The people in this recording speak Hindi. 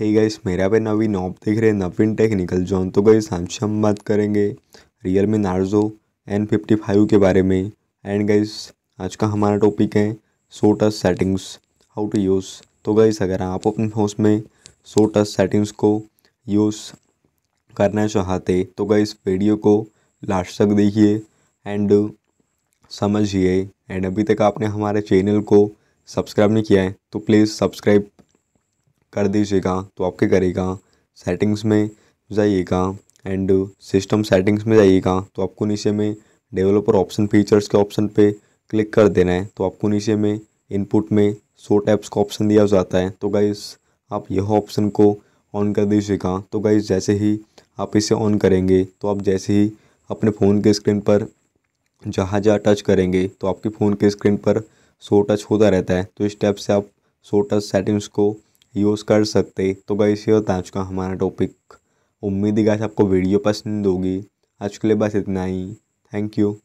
हे गाइस मेरा पे नवी नॉब देख रहे हैं नवीन टेक्निकल जोन तो गाइस सामस हम बात करेंगे Realme Narzo N fifty five के बारे में एंड गाइस आज का हमारा टॉपिक है so touch settings how to use तो गाइस अगर आप अपने फोन में सो टच सेटिंग्स को यूज़ करना चाहते तो गाइस वीडियो को लास्ट तक देखिए एंड समझिए एंड अभी तक आपने हमारे चैनल को सब्सक्राइब नहीं किया है तो प्लीज़ सब्सक्राइब कर दीजिएगा तो आपके करेगा सेटिंग्स में जाइएगा एंड सिस्टम सेटिंग्स में जाइएगा तो आपको नीचे में डेवलपर ऑप्शन फीचर्स के ऑप्शन पे क्लिक कर देना है तो आपको नीचे में इनपुट में सो टैप्स का ऑप्शन दिया जाता है तो गाइज़ आप यह ऑप्शन को ऑन कर दीजिएगा तो गाइज़ जैसे ही आप इसे ऑन करेंगे तो आप जैसे ही अपने फ़ोन के स्क्रीन पर जहाँ जहाँ टच करेंगे तो आपके फ़ोन के स्क्रीन पर सो टच होता रहता है तो इस टैप से आप सो टच सेटिंग्स को यूज़ कर सकते तो गई होता आज का हमारा टॉपिक उम्मीद ही गाइस आपको वीडियो पसंद होगी आज के लिए बस इतना ही थैंक यू